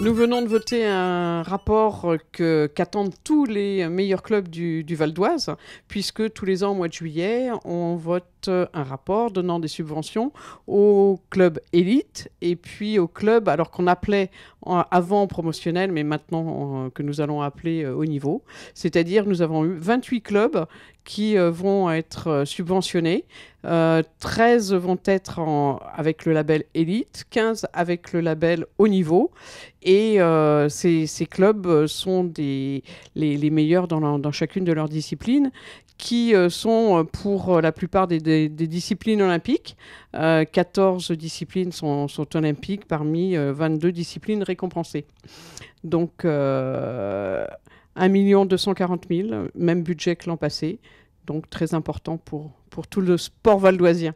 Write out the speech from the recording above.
Nous venons de voter un rapport que, qu'attendent tous les meilleurs clubs du, Val d'Oise, puisque tous les ans, au mois de juillet, on vote un rapport donnant des subventions aux clubs élites et puis aux clubs, alors qu'on appelait avant promotionnel, mais maintenant euh, que nous allons appeler haut euh, niveau. C'est-à-dire, nous avons eu 28 clubs qui euh, vont être euh, subventionnés. 13 euh, vont être avec le label élite, 15 avec le label haut niveau. Et ces, clubs sont des, les, meilleurs dans, chacune de leurs disciplines, qui sont pour la plupart des, disciplines olympiques. 14 disciplines sont, sont olympiques parmi 22 disciplines récompensées. Donc 1 240 mille, même budget que l'an passé, donc très important pour, pour tout le sport valdoisien.